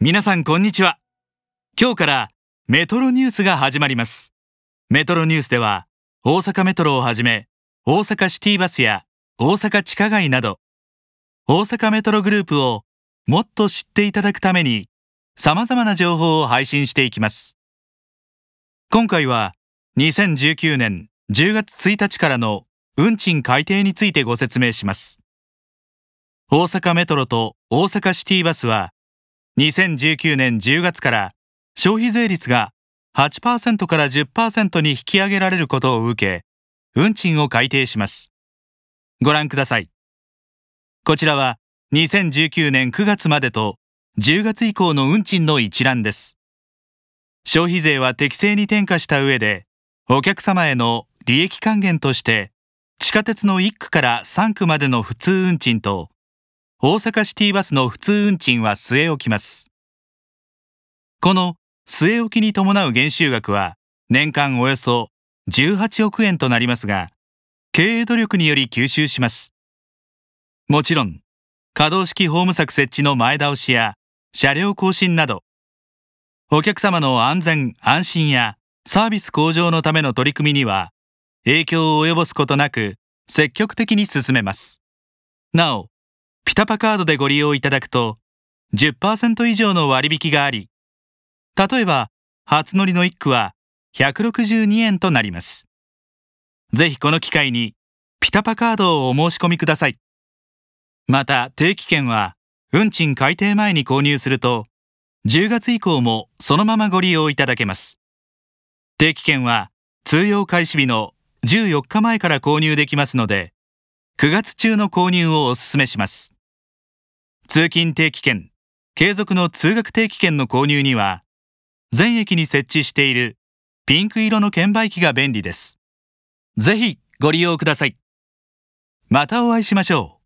皆さんこんにちは今日からメトロニュースが始まりますメトロニュースでは大阪メトロをはじめ大阪シティバスや大阪地下街など大阪メトログループをもっと知っていただくために様々な情報を配信していきます今回は2019年10月1日からの運賃改定についてご説明します大阪メトロと大阪シティバスは2019年10月から消費税率が8%から10%に引き上げられることを受け、運賃を改定します。ご覧ください。こちらは2019年9月までと10月以降の運賃の一覧です。消費税は適正に転嫁した上で、お客様への利益還元として、地下鉄の1区から3区までの普通運賃と、大阪シティバスの普通運賃は据え置きます。この据え置きに伴う減収額は年間およそ18億円となりますが、経営努力により吸収します。もちろん、可動式ホーム柵設置の前倒しや車両更新など、お客様の安全安心やサービス向上のための取り組みには影響を及ぼすことなく積極的に進めます。なお、ピタパカードでご利用いただくと10%以上の割引があり、例えば初乗りの1区は162円となります。ぜひこの機会にピタパカードをお申し込みください。また定期券は運賃改定前に購入すると10月以降もそのままご利用いただけます。定期券は通用開始日の14日前から購入できますので9月中の購入をお勧めします。通勤定期券、継続の通学定期券の購入には、全駅に設置しているピンク色の券売機が便利です。ぜひご利用ください。またお会いしましょう。